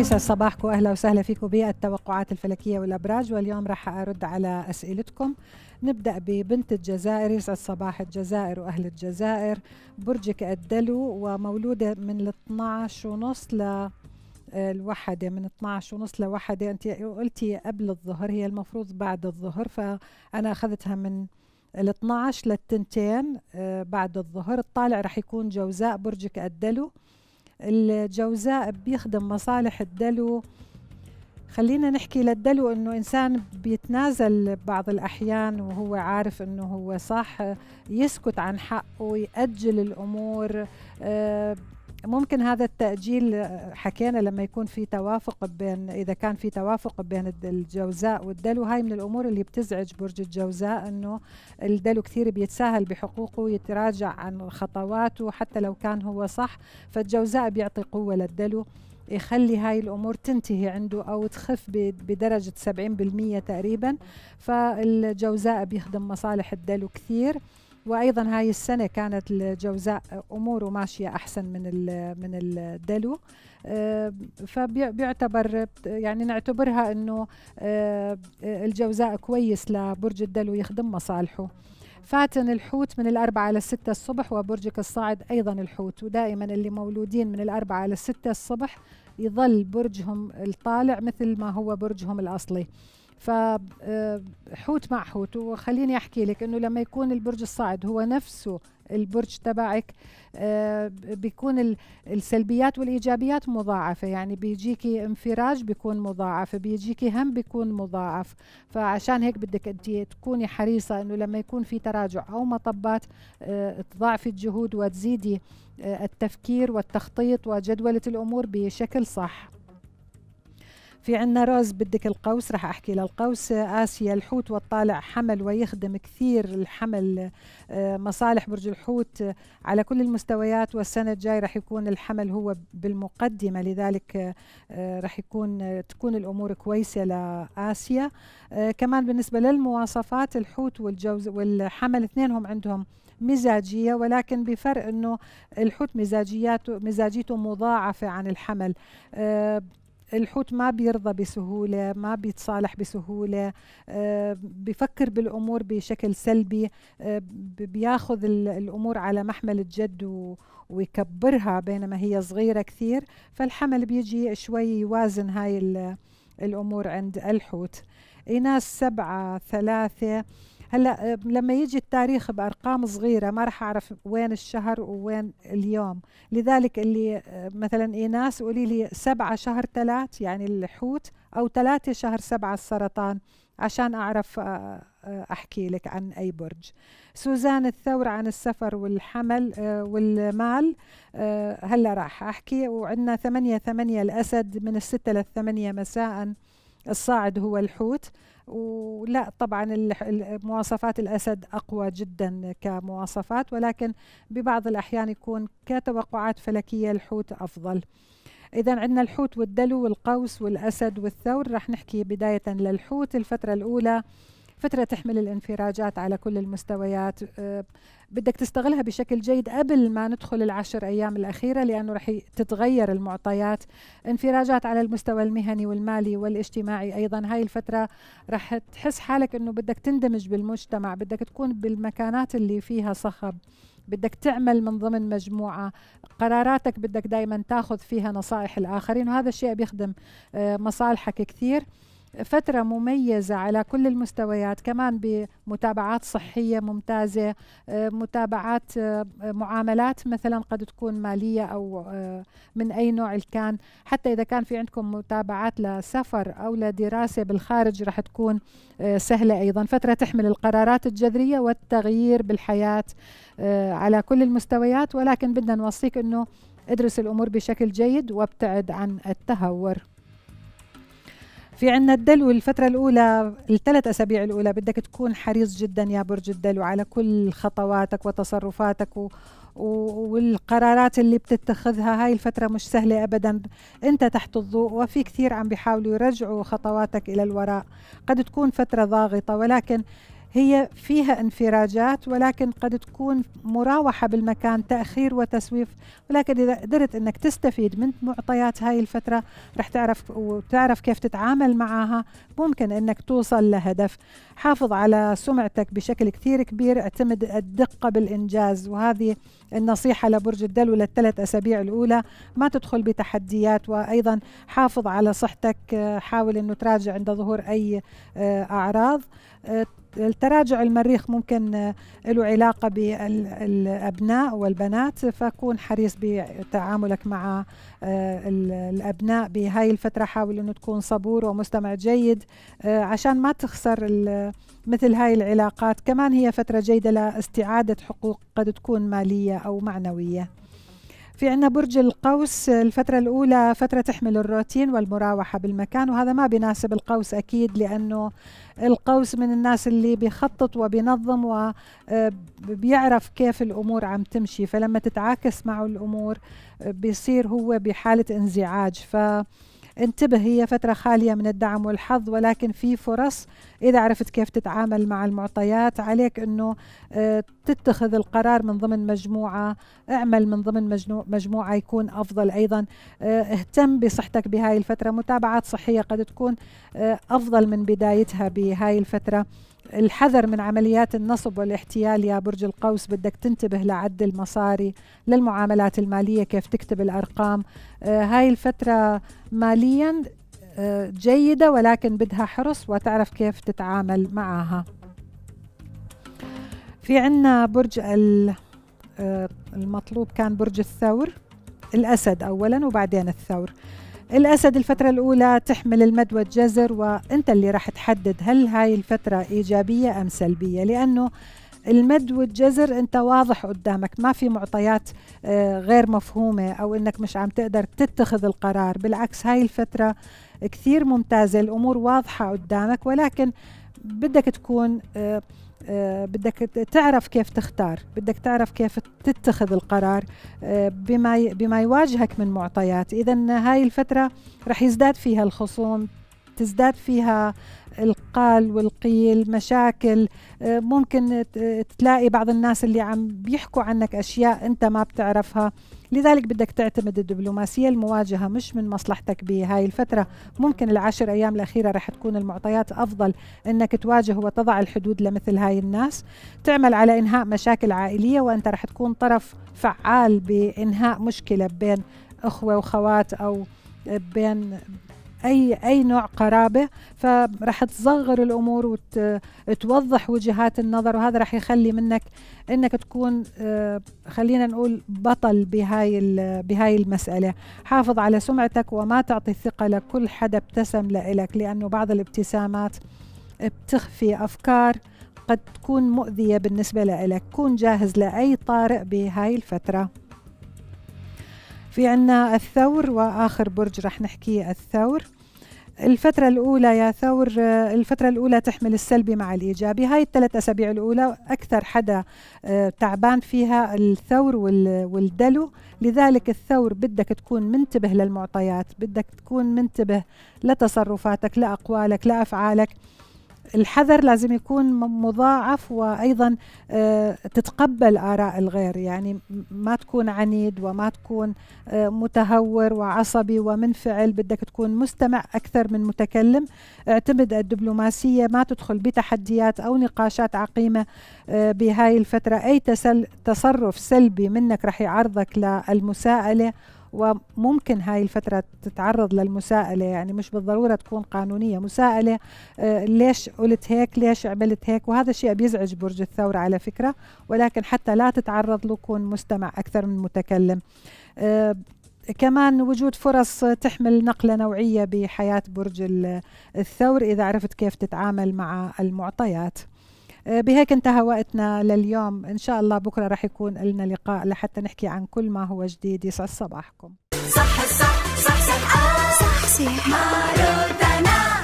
يسعد صباحكم اهلا وسهلا فيكم بالتوقعات الفلكيه والابراج واليوم راح ارد على اسئلتكم نبدا ببنت الجزائر يسعد صباح الجزائر واهل الجزائر برجك الدلو ومولوده من ال 12 ونص ل الوحدة من 12 ونص لوحدة أنت قلتي قبل الظهر هي المفروض بعد الظهر فأنا أخذتها من ال 12 للتنتين آه، بعد الظهر الطالع رح يكون جوزاء برجك الدلو الجوزاء بيخدم مصالح الدلو خلينا نحكي للدلو انه انسان بيتنازل بعض الاحيان وهو عارف انه هو صح يسكت عن حقه يأجل الامور آه، ممكن هذا التأجيل آه، حكينا لما يكون في توافق بين إذا كان في توافق بين الجوزاء والدلو هاي من الأمور اللي بتزعج برج الجوزاء أنه الدلو كثير بيتساهل بحقوقه يتراجع عن خطواته حتى لو كان هو صح فالجوزاء بيعطي قوة للدلو يخلي هاي الأمور تنتهي عنده أو تخف بدرجة 70% تقريبا فالجوزاء بيخدم مصالح الدلو كثير وايضا هاي السنه كانت الجوزاء اموره ماشيه احسن من الـ من الدلو آه، فبيعتبر يعني نعتبرها انه آه، الجوزاء كويس لبرج الدلو يخدم مصالحه فاتن الحوت من الأربعة إلى الستة الصبح وبرجك الصاعد أيضا الحوت ودائما اللي مولودين من الأربعة إلى الستة الصبح يظل برجهم الطالع مثل ما هو برجهم الأصلي فحوت آه، مع حوت وخليني احكي لك انه لما يكون البرج الصاعد هو نفسه البرج تبعك آه، بيكون السلبيات والايجابيات مضاعفه يعني بيجيكي انفراج بيكون مضاعف بيجيكي هم بيكون مضاعف فعشان هيك بدك انت تكوني حريصه انه لما يكون في تراجع او مطبات آه، تضاعفي الجهود وتزيدي التفكير والتخطيط وجدوله الامور بشكل صح في عنا روز بدك القوس رح أحكي للقوس آسيا الحوت والطالع حمل ويخدم كثير الحمل آه، مصالح برج الحوت على كل المستويات والسنة الجاي رح يكون الحمل هو بالمقدمة لذلك آه، رح يكون تكون الأمور كويسة لآسيا آه، كمان بالنسبة للمواصفات الحوت والجوز والحمل اثنينهم عندهم مزاجيه ولكن بفرق انه الحوت مزاجياته مزاجيته مضاعفه عن الحمل أه الحوت ما بيرضى بسهولة ما بيتصالح بسهولة آه، بفكر بالأمور بشكل سلبي آه، بياخذ الأمور على محمل الجد ويكبرها بينما هي صغيرة كثير فالحمل بيجي شوي يوازن هاي الأمور عند الحوت إناس إيه، سبعة ثلاثة هلا آه، لما يجي التاريخ بارقام صغيره ما راح اعرف وين الشهر ووين اليوم لذلك اللي آه، مثلا ايناس قولي لي سبعة شهر ثلاث يعني الحوت او ثلاثة شهر سبعة السرطان عشان اعرف آه، احكي لك عن اي برج سوزان الثور عن السفر والحمل والمال هلا راح احكي وعندنا ثمانية ثمانية الاسد من الستة للثمانية مساء الصاعد هو الحوت ولا طبعا مواصفات الأسد أقوى جدا كمواصفات ولكن ببعض الأحيان يكون كتوقعات فلكية الحوت أفضل إذا عندنا الحوت والدلو والقوس والأسد والثور رح نحكي بداية للحوت الفترة الأولى فترة تحمل الانفراجات على كل المستويات أه، بدك تستغلها بشكل جيد قبل ما ندخل العشر أيام الأخيرة لأنه رح تتغير المعطيات انفراجات على المستوى المهني والمالي والاجتماعي أيضا هاي الفترة رح تحس حالك أنه بدك تندمج بالمجتمع بدك تكون بالمكانات اللي فيها صخب بدك تعمل من ضمن مجموعة قراراتك بدك دائما تاخذ فيها نصائح الآخرين وهذا الشيء بيخدم أه، مصالحك كثير فترة مميزة على كل المستويات كمان بمتابعات صحية ممتازة آه، متابعات آه، معاملات مثلا قد تكون مالية أو آه، من أي نوع كان حتى إذا كان في عندكم متابعات لسفر أو لدراسة بالخارج رح تكون سهلة أيضا فترة تحمل القرارات الجذرية والتغيير بالحياة على كل المستويات ولكن بدنا نوصيك أنه ادرس الأمور بشكل جيد وابتعد عن التهور في عندنا الدلو الفترة الأولى الثلاث أسابيع الأولى بدك تكون حريص جدا يا برج الدلو على كل خطواتك وتصرفاتك و والقرارات اللي بتتخذها هاي الفترة مش سهلة أبدا أنت تحت الضوء وفي كثير عم بيحاولوا يرجعوا خطواتك إلى الوراء قد تكون فترة ضاغطة ولكن هي فيها انفراجات ولكن قد تكون مراوحة بالمكان تأخير وتسويف ولكن إذا قدرت أنك تستفيد من معطيات هاي الفترة رح تعرف وتعرف كيف تتعامل معها ممكن أنك توصل لهدف حافظ على سمعتك بشكل كثير كبير اعتمد الدقة بالإنجاز وهذه النصيحة لبرج الدلو للثلاث أسابيع الأولى ما تدخل بتحديات وأيضا حافظ على صحتك حاول أنه تراجع عند ظهور أي آه، أعراض آه، التراجع المريخ ممكن آه، له علاقة بالأبناء والبنات فكون حريص بتعاملك مع الأبناء بهاي الفترة حاول أنه تكون صبور ومستمع جيد عشان ما تخسر مثل هاي العلاقات كمان هي فترة جيدة لاستعادة حقوق قد تكون مالية أو معنوية في عنا برج القوس الفترة الأولى فترة تحمل الروتين والمراوحة بالمكان وهذا ما بيناسب القوس أكيد لأنه القوس من الناس اللي بيخطط وبينظم وبيعرف آه، كيف الأمور عم تمشي فلما تتعاكس معه الأمور آه، بيصير هو بحالة انزعاج ف انتبه هي فترة خالية من الدعم والحظ ولكن في فرص إذا عرفت كيف تتعامل مع المعطيات عليك أنه آه، تتخذ القرار من ضمن مجموعة اعمل من ضمن مجموعة يكون أفضل أيضا آه، اهتم بصحتك بهاي الفترة متابعات صحية قد تكون آه، أفضل من بدايتها بهاي الفترة الحذر من عمليات النصب والاحتيال يا برج القوس بدك تنتبه لعد المصاري للمعاملات المالية كيف تكتب الأرقام آه، هاي الفترة ماليا آه، جيدة ولكن بدها حرص وتعرف كيف تتعامل معها في عنا برج آه، المطلوب كان برج الثور الأسد أولا وبعدين الثور الأسد الفترة الأولى تحمل المد والجزر وأنت اللي راح تحدد هل هاي الفترة إيجابية أم سلبية لأنه المد والجزر انت واضح قدامك ما في معطيات آه، غير مفهومه او انك مش عم تقدر تتخذ القرار بالعكس هاي الفتره كثير ممتازه الامور واضحه قدامك ولكن بدك تكون آه، آه، بدك تعرف كيف تختار بدك تعرف كيف تتخذ القرار آه، بما بما يواجهك من معطيات اذا هاي الفتره رح يزداد فيها الخصوم تزداد فيها القال والقيل مشاكل ممكن تلاقي بعض الناس اللي عم بيحكوا عنك اشياء انت ما بتعرفها لذلك بدك تعتمد الدبلوماسية المواجهة مش من مصلحتك بهاي الفترة ممكن العشر أيام الأخيرة رح تكون المعطيات أفضل أنك تواجه وتضع الحدود لمثل هاي الناس تعمل على إنهاء مشاكل عائلية وأنت رح تكون طرف فعال بإنهاء مشكلة بين أخوة وخوات أو بين اي اي نوع قرابه فرح تصغر الامور وتوضح وجهات النظر وهذا رح يخلي منك انك تكون آه، خلينا نقول بطل بهاي بهاي المساله حافظ على سمعتك وما تعطي الثقه لكل حدا ابتسم لإلك لانه بعض الابتسامات بتخفي افكار قد تكون مؤذيه بالنسبه لإلك كون جاهز لاي طارئ بهاي الفتره في عنا الثور واخر برج رح نحكي الثور الفترة الأولى يا ثور آه، الفترة الأولى تحمل السلبي مع الإيجابي هاي الثلاث أسابيع الأولى أكثر حدا آه، تعبان فيها الثور والدلو لذلك الثور بدك تكون منتبه للمعطيات بدك تكون منتبه لتصرفاتك لأقوالك لأفعالك لا الحذر لازم يكون مضاعف وايضا آه، تتقبل اراء الغير يعني ما تكون عنيد وما تكون آه، متهور وعصبي ومنفعل بدك تكون مستمع اكثر من متكلم اعتمد الدبلوماسيه ما تدخل بتحديات او نقاشات عقيمه آه، بهاي الفتره اي تصرف سلبي منك رح يعرضك للمساءله وممكن هاي الفترة تتعرض للمساءلة يعني مش بالضرورة تكون قانونية مساءلة آه، ليش قلت هيك ليش عملت هيك وهذا الشيء بيزعج برج الثورة على فكرة ولكن حتى لا تتعرض له كون مستمع أكثر من متكلم آه، كمان وجود فرص تحمل نقلة نوعية بحياة برج الثور إذا عرفت كيف تتعامل مع المعطيات بهيك انتهى وقتنا لليوم إن شاء الله بكرة رح يكون لنا لقاء لحتى نحكي عن كل ما هو جديد يسعد صباحكم صح صح صح صح, صح, صح, صح, صح, صح, صح, صح, صح, صح,